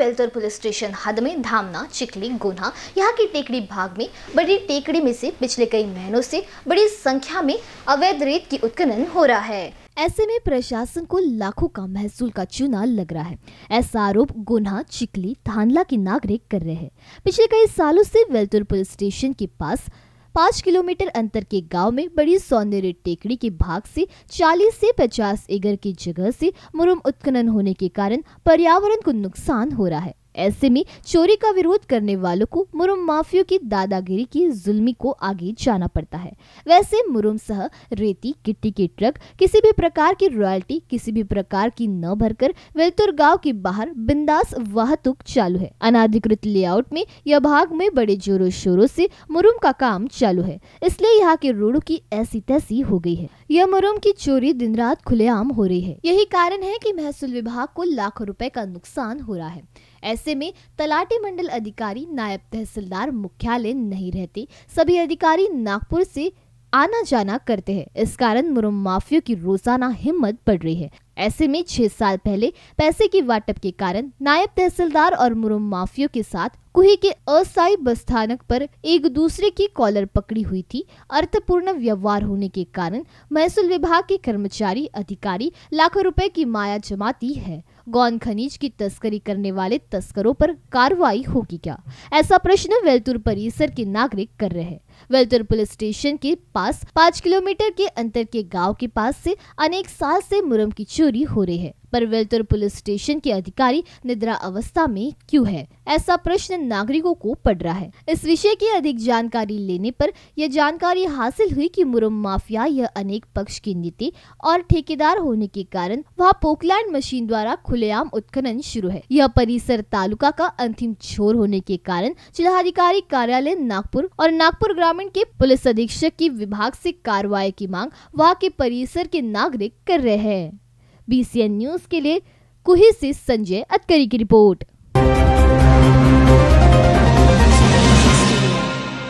है police station हद में धामना चिकली गुना यहाँ के टेकड़ी भाग में बड़ी टेकड़ी में से पिछले कई महीनों से बड़ी संख्या में अवैध रेत की उत्खनन हो रहा है ऐसे में प्रशासन को लाखों का महसूल का चूना लग रहा है ऐसा आरोप गुना चिकली धानला के नागरिक कर रहे हैं पिछले कई सालों से वेलतुर पुलिस स्टेशन के पास पाँच किलोमीटर अंतर के गांव में बड़ी सौंदर्य टेकड़ी के भाग से 40 से 50 एकड़ की जगह से मुरुम उत्खनन होने के कारण पर्यावरण को नुकसान हो रहा है ऐसे में चोरी का विरोध करने वालों को मुरुम माफियों की दादागिरी की जुल्मी को आगे जाना पड़ता है वैसे मुरुम सह रेती गिट्टी के ट्रक किसी भी प्रकार की रॉयल्टी किसी भी प्रकार की न भरकर वेलतुर गांव के बाहर बिंदास वाहतुक चालू है अनाधिकृत लेआउट में यह भाग में बड़े जोरों शोरों से मुरुम का काम चालू है इसलिए यहाँ के रोड की ऐसी तैसी हो गई है यह मुरुम की चोरी दिन रात खुलेआम हो रही है यही कारण है की महसूल विभाग को लाखों रूपए का नुकसान हो रहा है ऐसे में तलाटी मंडल अधिकारी नायब तहसीलदार मुख्यालय नहीं रहते सभी अधिकारी नागपुर से आना जाना करते हैं इस कारण मुरम माफियों की रोजाना हिम्मत बढ़ रही है ऐसे में छह साल पहले पैसे की वाटप के कारण नायब तहसीलदार और मुरुम माफियों के साथ कुही के अस्थायी बस स्थानक पर एक दूसरे की कॉलर पकड़ी हुई थी अर्थपूर्ण व्यवहार होने के कारण महसूल विभाग के कर्मचारी अधिकारी लाखों रुपए की माया जमाती है गौन खनिज की तस्करी करने वाले तस्करों पर कार्रवाई होगी क्या ऐसा प्रश्न वेलतुर परिसर के नागरिक कर रहे हैं वेलतुर पुलिस स्टेशन के पास पाँच किलोमीटर के अंतर के गाँव के पास ऐसी अनेक साल ऐसी मुरम की चोरी हो रही है पर वेल्तुर पुलिस स्टेशन के अधिकारी निद्रा अवस्था में क्यों है ऐसा प्रश्न नागरिकों को पड़ रहा है इस विषय की अधिक जानकारी लेने पर यह जानकारी हासिल हुई कि मुरुम माफिया यह अनेक पक्ष के नीति और ठेकेदार होने के कारण वहाँ पोकलैंड मशीन द्वारा खुलेआम उत्खनन शुरू है यह परिसर तालुका का अंतिम छोर होने के कारण जिलाधिकारी कार्यालय नागपुर और नागपुर ग्रामीण के पुलिस अधीक्षक की विभाग ऐसी कार्रवाई की मांग वहाँ के परिसर के नागरिक कर रहे हैं बीसीएन न्यूज के लिए कुही से संजय अतकरी की रिपोर्ट